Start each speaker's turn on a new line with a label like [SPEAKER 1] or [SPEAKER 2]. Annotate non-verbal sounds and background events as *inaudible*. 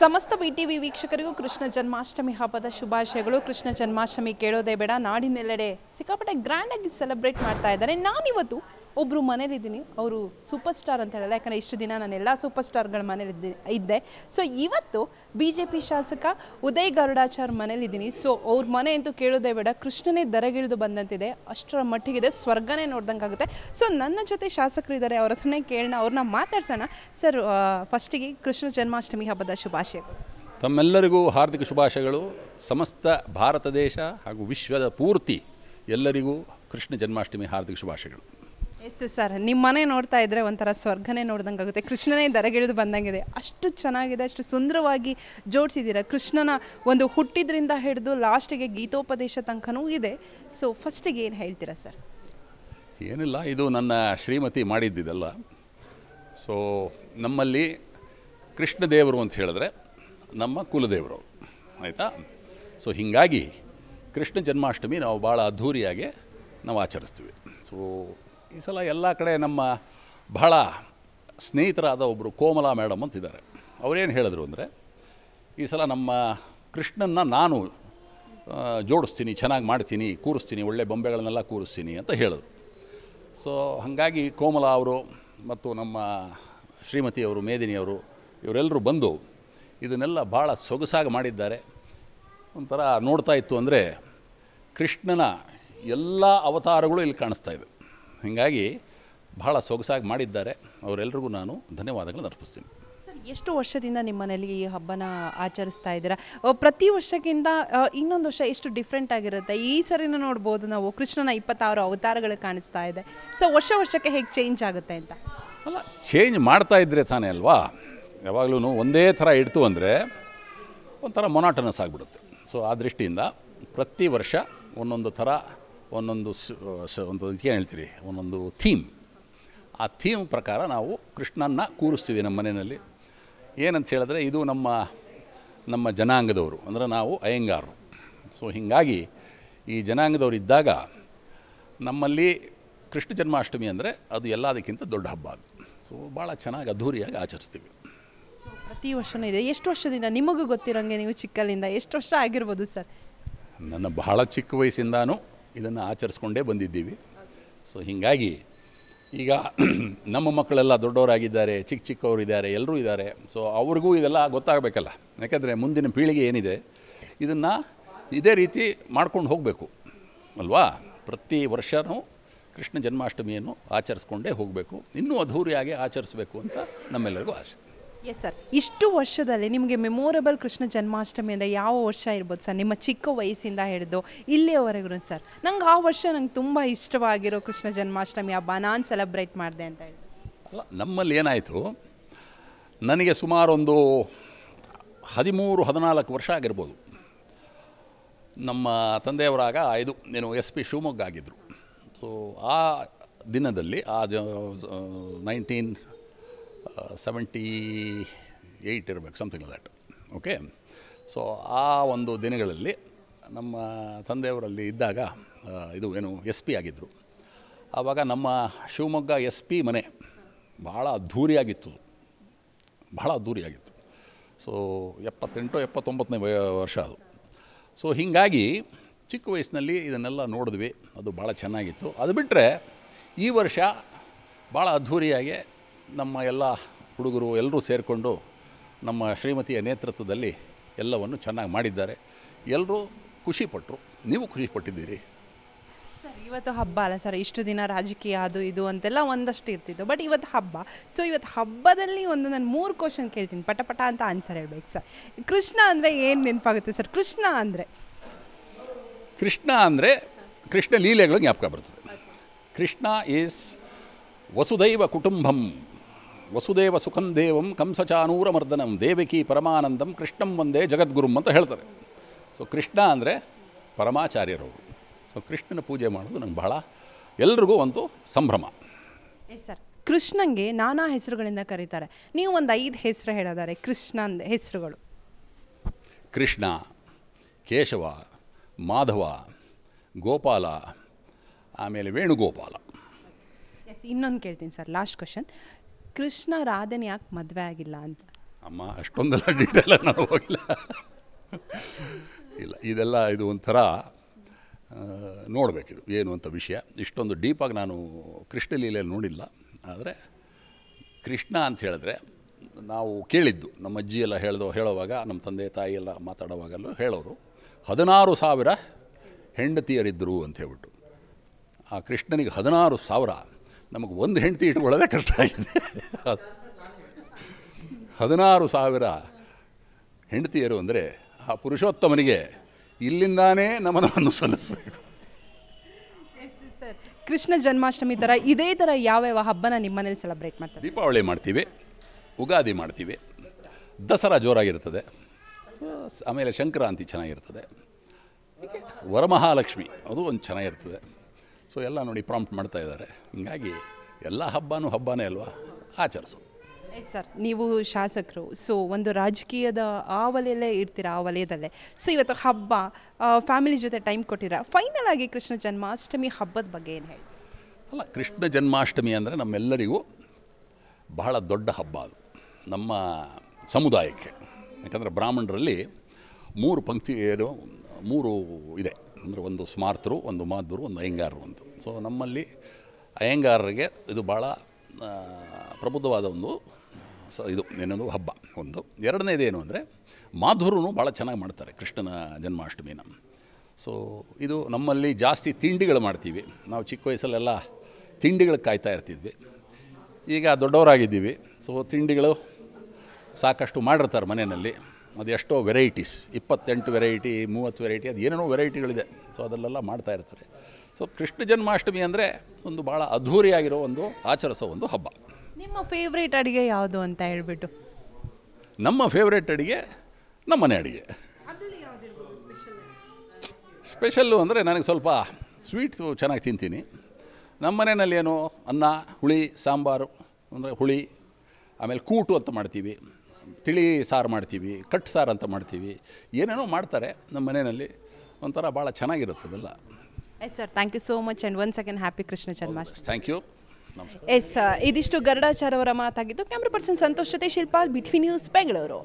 [SPEAKER 1] ಸಮಸ್ತ ಬಿಟಿವಿ ವೀಕ್ಷಕರಿಗೂ ಕೃಷ್ಣ ಜನ್ಮಾಷ್ಟಮಿ ಹಬ್ಬದ ಶುಭಾಶಯಗಳು ಕೃಷ್ಣ ಜನ್ಮಾಷ್ಟಮಿ ಕೇಳೋದೇ ಬೇಡ ನಾಡಿನೆಲ್ಲೆಡೆ ಸಿಕ್ಕಾಪಟ್ಟೆ ಗ್ರ್ಯಾಂಡಾಗಿ ಸೆಲೆಬ್ರೇಟ್ ಮಾಡ್ತಾ ಇದ್ದಾರೆ ನಾನಿವತ್ತು ಒಬ್ಬರು ಮನೇಲಿದ್ದೀನಿ ಅವರು ಸೂಪರ್ ಸ್ಟಾರ್ ಅಂತ ಹೇಳಲ್ಲ ಯಾಕಂದರೆ ಇಷ್ಟು ದಿನ ನಾನು ಎಲ್ಲ ಸೂಪರ್ ಸ್ಟಾರ್ಗಳ ಮನೇಲಿದ್ದೆ ಇದ್ದೆ ಸೊ ಇವತ್ತು ಬಿ ಜೆ ಪಿ ಶಾಸಕ ಉದಯ್ ಗರುಡಾಚಾರ್ ಮನೇಲಿದ್ದೀನಿ ಸೊ ಅವ್ರ ಮನೆ ಅಂತೂ ಕೇಳೋದೇ ಬೇಡ ಕೃಷ್ಣನೇ ದರಗಿಳಿದು ಬಂದಂತಿದೆ ಅಷ್ಟರ ಮಟ್ಟಿಗಿದೆ ಸ್ವರ್ಗನೇ ಆಗುತ್ತೆ ಸೊ ನನ್ನ ಜೊತೆ ಶಾಸಕರು ಇದ್ದಾರೆ ಅವ್ರ ಹತ್ರನೇ ಕೇಳೋಣ ಅವ್ರನ್ನ ಮಾತಾಡ್ಸೋಣ ಸರ್ ಫಸ್ಟಿಗೆ ಕೃಷ್ಣ ಜನ್ಮಾಷ್ಟಮಿ ಹಬ್ಬದ ಶುಭಾಶಯಗಳು
[SPEAKER 2] ತಮ್ಮೆಲ್ಲರಿಗೂ ಹಾರ್ದಿಕ ಶುಭಾಶಯಗಳು ಸಮಸ್ತ ಭಾರತ ದೇಶ ಹಾಗೂ ವಿಶ್ವದ ಪೂರ್ತಿ ಎಲ್ಲರಿಗೂ ಕೃಷ್ಣ ಜನ್ಮಾಷ್ಟಮಿ ಹಾರ್ದಿಕ ಶುಭಾಶಯಗಳು
[SPEAKER 1] ಎಸ್ ಸರ್ ನಿಮ್ಮನೆ ನೋಡ್ತಾ ಇದ್ದರೆ ಒಂಥರ ಸ್ವರ್ಗನೇ ನೋಡ್ದಂಗೆ ಆಗುತ್ತೆ ಕೃಷ್ಣನೇ ದರಗಿಳಿದು ಬಂದಂಗಿದೆ ಅಷ್ಟು ಚೆನ್ನಾಗಿದೆ ಅಷ್ಟು ಸುಂದರವಾಗಿ ಜೋಡಿಸಿದ್ದೀರ ಕೃಷ್ಣನ ಒಂದು ಹುಟ್ಟಿದ್ರಿಂದ ಹಿಡಿದು ಲಾಸ್ಟಿಗೆ ಗೀತೋಪದೇಶ ತನಕನೂ ಇದೆ ಸೊ ಫಸ್ಟಿಗೆ ಏನು ಹೇಳ್ತೀರಾ ಸರ್
[SPEAKER 2] ಏನಿಲ್ಲ ಇದು ನನ್ನ ಶ್ರೀಮತಿ ಮಾಡಿದ್ದಿದೆಲ್ಲ ಸೊ ನಮ್ಮಲ್ಲಿ ಕೃಷ್ಣ ದೇವರು ಅಂತ ಹೇಳಿದ್ರೆ ನಮ್ಮ ಕುಲದೇವರು ಆಯಿತಾ ಸೊ ಹೀಗಾಗಿ ಕೃಷ್ಣ ಜನ್ಮಾಷ್ಟಮಿ ನಾವು ಭಾಳ ಅದ್ಧೂರಿಯಾಗಿ ನಾವು ಆಚರಿಸ್ತೀವಿ ಸೊ ಈ ಸಲ ಎಲ್ಲ ಕಡೆ ನಮ್ಮ ಬಹಳ ಸ್ನೇಹಿತರಾದ ಒಬ್ಬರು ಕೋಮಲಾ ಮೇಡಮ್ ಅಂತಿದ್ದಾರೆ ಅವರೇನು ಹೇಳಿದ್ರು ಅಂದರೆ ಈ ಸಲ ನಮ್ಮ ಕೃಷ್ಣನ್ನ ನಾನು ಜೋಡಿಸ್ತೀನಿ ಚೆನ್ನಾಗಿ ಮಾಡ್ತೀನಿ ಕೂರಿಸ್ತೀನಿ ಒಳ್ಳೆ ಬೊಂಬೆಗಳನ್ನೆಲ್ಲ ಕೂರಿಸ್ತೀನಿ ಅಂತ ಹೇಳಿದ್ರು ಸೊ ಹಾಗಾಗಿ ಕೋಮಲಾ ಅವರು ಮತ್ತು ನಮ್ಮ ಶ್ರೀಮತಿಯವರು ಮೇದಿನಿಯವರು ಇವರೆಲ್ಲರೂ ಬಂದು ಇದನ್ನೆಲ್ಲ ಭಾಳ ಸೊಗಸಾಗಿ ಮಾಡಿದ್ದಾರೆ ಒಂಥರ ನೋಡ್ತಾ ಇತ್ತು ಅಂದರೆ ಕೃಷ್ಣನ ಎಲ್ಲ ಅವತಾರಗಳು ಇಲ್ಲಿ ಕಾಣಿಸ್ತಾ ಇದೆ ಹೀಗಾಗಿ ಬಹಳ ಸೊಗಸಾಗಿ ಮಾಡಿದ್ದಾರೆ ಅವರೆಲ್ಲರಿಗೂ ನಾನು ಧನ್ಯವಾದಗಳನ್ನು ಅರ್ಪಿಸ್ತೀನಿ
[SPEAKER 1] ಎಷ್ಟು ವರ್ಷದಿಂದ ಮನೆಯಲ್ಲಿ ಈ ಹಬ್ಬನ ಆಚರಿಸ್ತಾ ಇದ್ದೀರಾ ಪ್ರತಿ ವರ್ಷಕ್ಕಿಂತ ಇನ್ನೊಂದು ವರ್ಷ ಎಷ್ಟು ಡಿಫ್ರೆಂಟ್ ಆಗಿರುತ್ತೆ ಈ ಸರಿನ ನೋಡ್ಬೋದು ನಾವು ಕೃಷ್ಣನ ಇಪ್ಪತ್ತಾರು ಅವತಾರಗಳು ಕಾಣಿಸ್ತಾ ಇದೆ ಸೊ ವರ್ಷ ವರ್ಷಕ್ಕೆ ಹೇಗೆ ಚೇಂಜ್ ಆಗುತ್ತೆ ಅಂತ ಅಲ್ಲ
[SPEAKER 2] ಚೇಂಜ್ ಮಾಡ್ತಾ ಇದ್ದರೆ ತಾನೇ ಅಲ್ವಾ ಯಾವಾಗಲೂ ಒಂದೇ ಥರ ಇಡ್ತು ಅಂದರೆ ಒಂಥರ ಮೊನಾಟನಸ್ ಆಗಿಬಿಡುತ್ತೆ ಸೊ ಆ ದೃಷ್ಟಿಯಿಂದ ಪ್ರತಿ ವರ್ಷ ಒಂದೊಂದು ಥರ ಒಂದೊಂದು ಸ ಒಂದು ಏನು ಹೇಳ್ತೀರಿ ಒಂದೊಂದು ಥೀಮ್ ಆ ಥೀಮ್ ಪ್ರಕಾರ ನಾವು ಕೃಷ್ಣನ್ನ ಕೂರಿಸ್ತೀವಿ ನಮ್ಮ ಮನೆಯಲ್ಲಿ ಏನಂತ ಹೇಳಿದ್ರೆ ಇದು ನಮ್ಮ ನಮ್ಮ ಜನಾಂಗದವರು ಅಂದರೆ ನಾವು ಅಯ್ಯಂಗಾರರು ಸೊ ಹೀಗಾಗಿ ಈ ಜನಾಂಗದವರು ಇದ್ದಾಗ ನಮ್ಮಲ್ಲಿ ಕೃಷ್ಣ ಜನ್ಮಾಷ್ಟಮಿ ಅಂದರೆ ಅದು ಎಲ್ಲದಕ್ಕಿಂತ ದೊಡ್ಡ ಹಬ್ಬ ಅದು ಸೊ ಭಾಳ ಚೆನ್ನಾಗಿ ಅದ್ಧೂರಿಯಾಗಿ ಆಚರಿಸ್ತೀವಿ
[SPEAKER 1] ಪ್ರತಿ ವರ್ಷನೂ ಇದೆ ಎಷ್ಟು ವರ್ಷದಿಂದ ನಿಮಗೂ ಗೊತ್ತಿರೋಂಗೆ ನೀವು ಚಿಕ್ಕಲ್ಲಿಂದ ಎಷ್ಟು ವರ್ಷ ಆಗಿರ್ಬೋದು ಸರ್
[SPEAKER 2] ನನ್ನ ಬಹಳ ಚಿಕ್ಕ ವಯಸ್ಸಿಂದಾನು ಇದನ್ನು ಆಚರಿಸ್ಕೊಂಡೇ ಬಂದಿದ್ದೀವಿ ಸೊ ಹೀಗಾಗಿ ಈಗ *clears throat* ನಮ್ಮ ಮಕ್ಕಳೆಲ್ಲ ದೊಡ್ಡವರಾಗಿದ್ದಾರೆ ಚಿಕ್ಕ ಇದ್ದಾರೆ ಎಲ್ಲರೂ ಇದ್ದಾರೆ ಸೊ ಅವ್ರಿಗೂ ಇದೆಲ್ಲ ಗೊತ್ತಾಗಬೇಕಲ್ಲ ಯಾಕೆಂದರೆ ಮುಂದಿನ ಪೀಳಿಗೆ ಏನಿದೆ ಇದನ್ನು ಇದೇ ರೀತಿ ಮಾಡ್ಕೊಂಡು ಹೋಗಬೇಕು ಅಲ್ವಾ ಪ್ರತಿ ವರ್ಷವೂ ಕೃಷ್ಣ ಜನ್ಮಾಷ್ಟಮಿಯನ್ನು ಆಚರಿಸ್ಕೊಂಡೇ ಹೋಗಬೇಕು ಇನ್ನೂ ಅದ್ಧೂರಿಯಾಗಿ ಆಚರಿಸಬೇಕು ಅಂತ ನಮ್ಮೆಲ್ಲರಿಗೂ ಆಸೆ
[SPEAKER 1] ಎಸ್ ಸರ್ ಇಷ್ಟು ವರ್ಷದಲ್ಲಿ ನಿಮಗೆ ಮೆಮೊರಬಲ್ ಕೃಷ್ಣ ಜನ್ಮಾಷ್ಟಮಿ ಅಂದರೆ ಯಾವ ವರ್ಷ ಇರ್ಬೋದು ಸರ್ ನಿಮ್ಮ ಚಿಕ್ಕ ವಯಸ್ಸಿಂದ ಹಿಡಿದು ಇಲ್ಲಿಯವರೆಗೂ ಸರ್ ನಂಗೆ ಆ ವರ್ಷ ನಂಗೆ ತುಂಬ ಇಷ್ಟವಾಗಿರೋ ಕೃಷ್ಣ ಜನ್ಮಾಷ್ಟಮಿ ಹಬ್ಬ ನಾನು ಸೆಲೆಬ್ರೇಟ್ ಮಾಡಿದೆ ಅಂತ ಹೇಳಿ
[SPEAKER 2] ಅಲ್ಲ ನಮ್ಮಲ್ಲಿ ಏನಾಯಿತು ನನಗೆ ಸುಮಾರೊಂದು ಹದಿಮೂರು ಹದಿನಾಲ್ಕು ವರ್ಷ ಆಗಿರ್ಬೋದು ನಮ್ಮ ತಂದೆಯವರಾಗ ಇದು ನೀನು ಎಸ್ ಪಿ ಶಿವಮೊಗ್ಗ ಆಗಿದ್ದರು ಸೊ ಆ ದಿನದಲ್ಲಿ ಆ ನೈನ್ಟೀನ್ ಸೆವೆಂಟಿ ಏಯ್ಟ್ ಇರಬೇಕು ಸಮಥಿಂಗ್ ದಟ್ ಓಕೆ ಸೊ ಆ ಒಂದು ದಿನಗಳಲ್ಲಿ ನಮ್ಮ ತಂದೆಯವರಲ್ಲಿ ಇದ್ದಾಗ ಇದು ಏನು ಎಸ್ ಪಿ ಆಗಿದ್ದರು ಆವಾಗ ನಮ್ಮ ಶಿವಮೊಗ್ಗ ಎಸ್ ಪಿ ಮನೆ ಭಾಳ ಅದ್ಧೂರಿಯಾಗಿತ್ತು ಭಾಳ ಅದ್ಧೂರಿಯಾಗಿತ್ತು ಸೊ ಎಪ್ಪತ್ತೆಂಟು ಎಪ್ಪತ್ತೊಂಬತ್ತನೇ ವರ್ಷ ಅದು ಸೊ ಹೀಗಾಗಿ ಚಿಕ್ಕ ವಯಸ್ಸಿನಲ್ಲಿ ಇದನ್ನೆಲ್ಲ ನೋಡಿದ್ವಿ ಅದು ಭಾಳ ಚೆನ್ನಾಗಿತ್ತು ಅದು ಬಿಟ್ಟರೆ ಈ ವರ್ಷ ಭಾಳ ಅದ್ಧೂರಿಯಾಗಿ ನಮ್ಮ ಎಲ್ಲ ಹುಡುಗರು ಎಲ್ಲರೂ ಸೇರಿಕೊಂಡು ನಮ್ಮ ಶ್ರೀಮತಿಯ ನೇತೃತ್ವದಲ್ಲಿ ಎಲ್ಲವನ್ನು ಚೆನ್ನಾಗಿ ಮಾಡಿದ್ದಾರೆ ಎಲ್ಲರೂ ಖುಷಿಪಟ್ಟರು ನೀವು ಖುಷಿಪಟ್ಟಿದ್ದೀರಿ
[SPEAKER 1] ಸರ್ ಇವತ್ತು ಹಬ್ಬ ಅಲ್ಲ ಸರ್ ಇಷ್ಟು ದಿನ ರಾಜಕೀಯ ಅದು ಇದು ಅಂತೆಲ್ಲ ಒಂದಷ್ಟು ಇರ್ತಿತ್ತು ಬಟ್ ಇವತ್ತು ಹಬ್ಬ ಸೊ ಇವತ್ತು ಹಬ್ಬದಲ್ಲಿ ಒಂದು ನಾನು ಮೂರು ಕ್ವಶನ್ ಕೇಳ್ತೀನಿ ಪಟಪಟ ಅಂತ ಆನ್ಸರ್ ಹೇಳ್ಬೇಕು ಸರ್ ಕೃಷ್ಣ ಅಂದರೆ ಏನು ನೆನಪಾಗುತ್ತೆ ಸರ್ ಕೃಷ್ಣ ಅಂದರೆ
[SPEAKER 2] ಕೃಷ್ಣ ಅಂದರೆ ಕೃಷ್ಣ ಲೀಲೆಗಳು ಜ್ಞಾಪಕ ಬರ್ತದೆ ಕೃಷ್ಣ ಈಸ್ ವಸುದೈವ ಕುಟುಂಬಂ ವಸುದೇವ ಸುಖಂದೇವಂ ಕಂಸಚಾನೂರಮರ್ದನಂ ದೇವಕಿ ಪರಮಾನಂದಂ ಕೃಷ್ಣಂ ಒಂದೇ ಜಗದ್ಗುರುಂ ಅಂತ ಹೇಳ್ತಾರೆ ಸೊ ಕೃಷ್ಣ ಅಂದರೆ ಪರಮಾಚಾರ್ಯರವರು ಸೊ ಕೃಷ್ಣನ ಪೂಜೆ ಮಾಡೋದು ನಂಗೆ ಬಹಳ ಎಲ್ರಿಗೂ ಒಂದು ಸಂಭ್ರಮ
[SPEAKER 1] ಎಸ್ ಸರ್ ಕೃಷ್ಣಂಗೆ ನಾನಾ ಹೆಸರುಗಳಿಂದ ಕರೀತಾರೆ ನೀವು ಒಂದು ಐದು ಹೆಸರು ಹೇಳಿದ್ದಾರೆ ಕೃಷ್ಣ ಹೆಸರುಗಳು
[SPEAKER 2] ಕೃಷ್ಣ ಕೇಶವ ಮಾಧವ ಗೋಪಾಲ ಆಮೇಲೆ ವೇಣುಗೋಪಾಲ
[SPEAKER 1] ಎಸ್ ಇನ್ನೊಂದು ಕೇಳ್ತೀನಿ ಸರ್ ಲಾಸ್ಟ್ ಕ್ವಶನ್ ಕೃಷ್ಣ ರಾಧನೆ ಯಾಕೆ ಮದುವೆ ಆಗಿಲ್ಲ ಅಂತ ಅಮ್ಮ ಅಷ್ಟೊಂದೆಲ್ಲ ಡೀಟೇಲ್ ನಾವು ಹೋಗಿಲ್ಲ
[SPEAKER 2] ಇಲ್ಲ ಇದೆಲ್ಲ ಇದು ಒಂಥರ ನೋಡಬೇಕಿದು ಏನು ಅಂತ ವಿಷಯ ಇಷ್ಟೊಂದು ಡೀಪಾಗಿ ನಾನು ಕೃಷ್ಣ ಲೀಲೆಯಲ್ಲಿ ನೋಡಿಲ್ಲ ಆದರೆ ಕೃಷ್ಣ ಅಂತ ಹೇಳಿದ್ರೆ ನಾವು ಕೇಳಿದ್ದು ನಮ್ಮ ಅಜ್ಜಿ ಎಲ್ಲ ಹೇಳ್ದೋ ಹೇಳೋವಾಗ ನಮ್ಮ ತಂದೆ ತಾಯಿ ಎಲ್ಲ ಮಾತಾಡೋವಾಗಲ್ಲೂ ಹೇಳೋರು ಹದಿನಾರು ಸಾವಿರ ಹೆಂಡತಿಯರಿದ್ದರು ಅಂತ ಹೇಳ್ಬಿಟ್ಟು ಆ ಕೃಷ್ಣನಿಗೆ ಹದಿನಾರು ಸಾವಿರ ನಮಗೆ ಒಂದು ಹೆಂಡತಿ ಇಟ್ಕೊಳ್ಳೋದೇ ಕಷ್ಟ ಆಗಿದೆ ಹದಿನಾರು ಸಾವಿರ ಹೆಂಡತಿಯರು ಅಂದರೆ ಆ ಪುರುಷೋತ್ತಮನಿಗೆ ಇಲ್ಲಿಂದಾನೇ ನಮನವನ್ನು ಸಲ್ಲಿಸಬೇಕು
[SPEAKER 1] ಕೃಷ್ಣ ಜನ್ಮಾಷ್ಟಮಿ ಥರ ಇದೇ ಥರ ಯಾವ್ಯಾವ ಹಬ್ಬನ ನಿಮ್ಮನೇಲಿ ಸೆಲೆಬ್ರೇಟ್ ಮಾಡ್ತಾರೆ
[SPEAKER 2] ದೀಪಾವಳಿ ಮಾಡ್ತೀವಿ ಉಗಾದಿ ಮಾಡ್ತೀವಿ ದಸರಾ ಜೋರಾಗಿರ್ತದೆ ಆಮೇಲೆ ಸಂಕ್ರಾಂತಿ ಚೆನ್ನಾಗಿರ್ತದೆ ವರಮಹಾಲಕ್ಷ್ಮಿ ಅದು ಒಂದು ಚೆನ್ನಾಗಿರ್ತದೆ ಸೊ ಎಲ್ಲ ನೋಡಿ ಪ್ರಾಂಪ್ಟ್ ಮಾಡ್ತಾ ಇದ್ದಾರೆ ಹಿಂಗಾಗಿ ಎಲ್ಲ ಹಬ್ಬನೂ ಹಬ್ಬನೇ ಅಲ್ವಾ ಆಚರಿಸೋದು
[SPEAKER 1] ಸರ್ ನೀವು ಶಾಸಕರು ಸೊ ಒಂದು ರಾಜಕೀಯದ ಆ ವಲಯಲ್ಲೇ ಇರ್ತೀರಾ ಆ ವಲಯದಲ್ಲೇ ಸೊ ಇವತ್ತು ಹಬ್ಬ ಫ್ಯಾಮಿಲಿ ಜೊತೆ ಟೈಮ್ ಕೊಟ್ಟಿರ ಫೈನಲ್ ಆಗಿ ಕೃಷ್ಣ ಜನ್ಮಾಷ್ಟಮಿ ಹಬ್ಬದ ಬಗ್ಗೆ ಏನು ಹೇಳಿ
[SPEAKER 2] ಅಲ್ಲ ಕೃಷ್ಣ ಜನ್ಮಾಷ್ಟಮಿ ಅಂದರೆ ನಮ್ಮೆಲ್ಲರಿಗೂ ಬಹಳ ದೊಡ್ಡ ಹಬ್ಬ ಅದು ನಮ್ಮ ಸಮುದಾಯಕ್ಕೆ ಯಾಕಂದರೆ ಬ್ರಾಹ್ಮಣರಲ್ಲಿ ಮೂರು ಪಂಕ್ತಿ ಏನು ಮೂರು ಇದೆ ಅಂದರೆ ಒಂದು ಸ್ಮಾರ್ತರು ಒಂದು ಮಾಧುರು ಒಂದು ಅಯ್ಯಂಗಾರರು ಅಂತ ಸೊ ನಮ್ಮಲ್ಲಿ ಅಯ್ಯಂಗಾರರಿಗೆ ಇದು ಭಾಳ ಪ್ರಬುದ್ಧವಾದ ಒಂದು ಸ ಇದು ಏನೊಂದು ಹಬ್ಬ ಒಂದು ಎರಡನೇದೇನು ಅಂದರೆ ಮಾಧ್ವರು ಭಾಳ ಚೆನ್ನಾಗಿ ಮಾಡ್ತಾರೆ ಕೃಷ್ಣನ ಜನ್ಮಾಷ್ಟಮಿನ ಸೊ ಇದು ನಮ್ಮಲ್ಲಿ ಜಾಸ್ತಿ ತಿಂಡಿಗಳು ಮಾಡ್ತೀವಿ ನಾವು ಚಿಕ್ಕ ವಯಸ್ಸಲ್ಲೆಲ್ಲ ತಿಂಡಿಗಳು ಕಾಯ್ತಾ ಇರ್ತಿದ್ವಿ ಈಗ ದೊಡ್ಡವರಾಗಿದ್ದೀವಿ ಸೊ ತಿಂಡಿಗಳು ಸಾಕಷ್ಟು ಮಾಡಿರ್ತಾರೆ ಮನೆಯಲ್ಲಿ ಅದೆಷ್ಟೋ ವೆರೈಟೀಸ್ ಇಪ್ಪತ್ತೆಂಟು ವೆರೈಟಿ ಮೂವತ್ತು ವೆರೈಟಿ ಅದು ಏನೇನೋ ವೆರೈಟಿಗಳಿದೆ ಸೊ ಅದಲ್ಲೆಲ್ಲ ಮಾಡ್ತಾ ಇರ್ತಾರೆ ಸೊ ಕೃಷ್ಣ ಜನ್ಮಾಷ್ಟಮಿ ಅಂದರೆ ಒಂದು ಭಾಳ ಅದ್ಧೂರಿಯಾಗಿರೋ ಒಂದು ಆಚರಿಸೋ ಒಂದು ಹಬ್ಬ
[SPEAKER 1] ನಿಮ್ಮ ಫೇವ್ರೇಟ್ ಅಡುಗೆ ಯಾವುದು ಅಂತ ಹೇಳ್ಬಿಟ್ಟು
[SPEAKER 2] ನಮ್ಮ ಫೇವ್ರೇಟ್ ಅಡುಗೆ ನಮ್ಮನೆ ಅಡುಗೆ ಸ್ಪೆಷಲ್ಲು ಅಂದರೆ ನನಗೆ ಸ್ವಲ್ಪ ಸ್ವೀಟ್ಸು ಚೆನ್ನಾಗಿ ತಿಂತೀನಿ ನಮ್ಮ ಏನು ಅನ್ನ ಹುಳಿ ಸಾಂಬಾರು ಅಂದರೆ ಹುಳಿ ಆಮೇಲೆ ಕೂಟು ಅಂತ ಮಾಡ್ತೀವಿ ತಿಳಿ ಸಾರು ಮಾಡ್ತೀವಿ ಕಟ್ ಸಾರು ಅಂತ ಮಾಡ್ತೀವಿ ಏನೇನೋ ಮಾಡ್ತಾರೆ ನಮ್ಮ ಮನೆಯಲ್ಲಿ ಒಂಥರ ಭಾಳ ಚೆನ್ನಾಗಿರುತ್ತದೆಲ್ಲ
[SPEAKER 1] yes sir thank you so much and one second happy Krishna Janmashtami thank you yes ಇದಿಷ್ಟು ಗರುಡಾಚಾರ್ ಅವರ ಮಾತಾಗಿದ್ದು ಕ್ಯಾಮ್ರಾ ಪರ್ಸನ್ ಸಂತೋಷ್ ಜೊತೆ ಶಿಲ್ಪಾ ಬಿಟ್ವಿ ನ್ಯೂಸ್ ಬೆಂಗಳೂರು